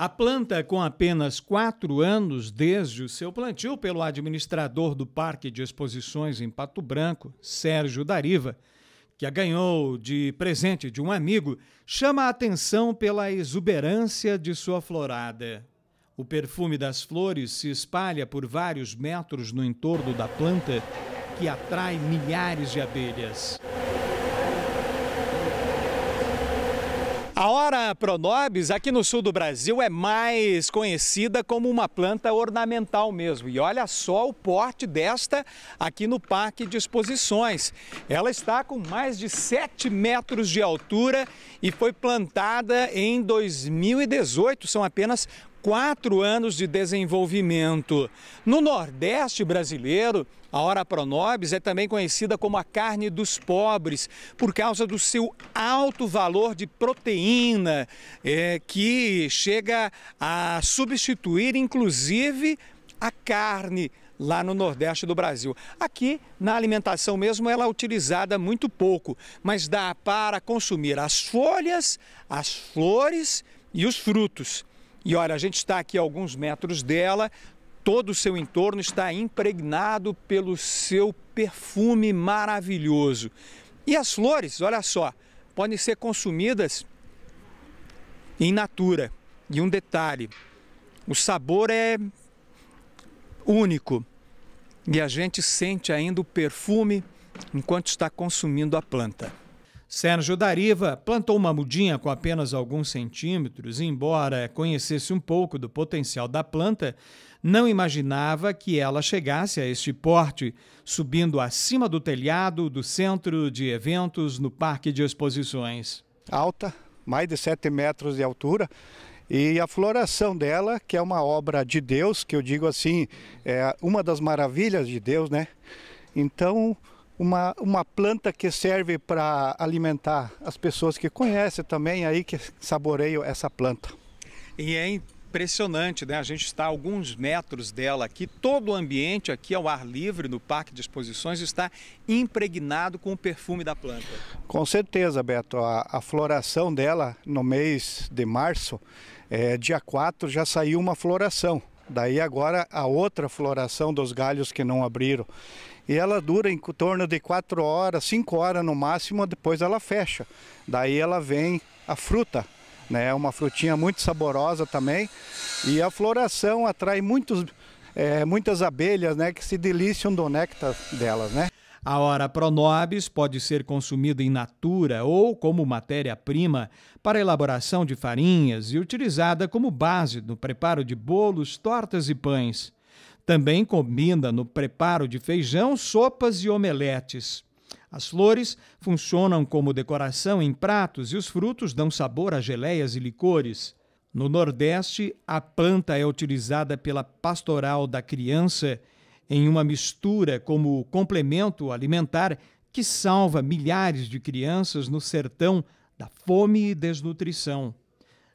A planta, com apenas quatro anos desde o seu plantio pelo administrador do Parque de Exposições em Pato Branco, Sérgio Dariva, que a ganhou de presente de um amigo, chama a atenção pela exuberância de sua florada. O perfume das flores se espalha por vários metros no entorno da planta, que atrai milhares de abelhas. A hora Pronobis, aqui no sul do Brasil, é mais conhecida como uma planta ornamental mesmo. E olha só o porte desta aqui no Parque de Exposições. Ela está com mais de 7 metros de altura e foi plantada em 2018. São apenas quatro anos de desenvolvimento. No Nordeste brasileiro, a hora Pronobis é também conhecida como a carne dos pobres, por causa do seu alto valor de proteína, é, que chega a substituir, inclusive, a carne lá no Nordeste do Brasil. Aqui, na alimentação mesmo, ela é utilizada muito pouco, mas dá para consumir as folhas, as flores e os frutos. E olha, a gente está aqui a alguns metros dela, todo o seu entorno está impregnado pelo seu perfume maravilhoso. E as flores, olha só, podem ser consumidas em natura. E um detalhe, o sabor é único. E a gente sente ainda o perfume enquanto está consumindo a planta. Sérgio Dariva plantou uma mudinha com apenas alguns centímetros embora conhecesse um pouco do potencial da planta, não imaginava que ela chegasse a este porte, subindo acima do telhado do centro de eventos no Parque de Exposições. Alta, mais de 7 metros de altura, e a floração dela, que é uma obra de Deus, que eu digo assim, é uma das maravilhas de Deus, né? Então, uma, uma planta que serve para alimentar as pessoas que conhecem também aí que saboreiam essa planta. E é impressionante, né? A gente está a alguns metros dela aqui. Todo o ambiente aqui ao ar livre no Parque de Exposições está impregnado com o perfume da planta. Com certeza, Beto. A, a floração dela no mês de março, é, dia 4, já saiu uma floração. Daí agora a outra floração dos galhos que não abriram. E ela dura em torno de 4 horas, 5 horas no máximo, depois ela fecha. Daí ela vem a fruta, né? É uma frutinha muito saborosa também. E a floração atrai muitos, é, muitas abelhas, né? Que se deliciam do néctar delas, né? A hora pronobis pode ser consumida em natura ou como matéria-prima para elaboração de farinhas e utilizada como base no preparo de bolos, tortas e pães. Também combina no preparo de feijão, sopas e omeletes. As flores funcionam como decoração em pratos e os frutos dão sabor a geleias e licores. No Nordeste, a planta é utilizada pela pastoral da criança em uma mistura como complemento alimentar que salva milhares de crianças no sertão da fome e desnutrição.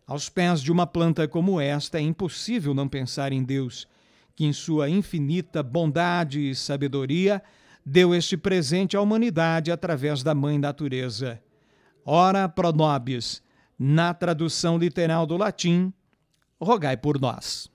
Aos pés de uma planta como esta, é impossível não pensar em Deus que, em sua infinita bondade e sabedoria, deu este presente à humanidade através da Mãe Natureza. Ora pro nobis, na tradução literal do latim, rogai por nós.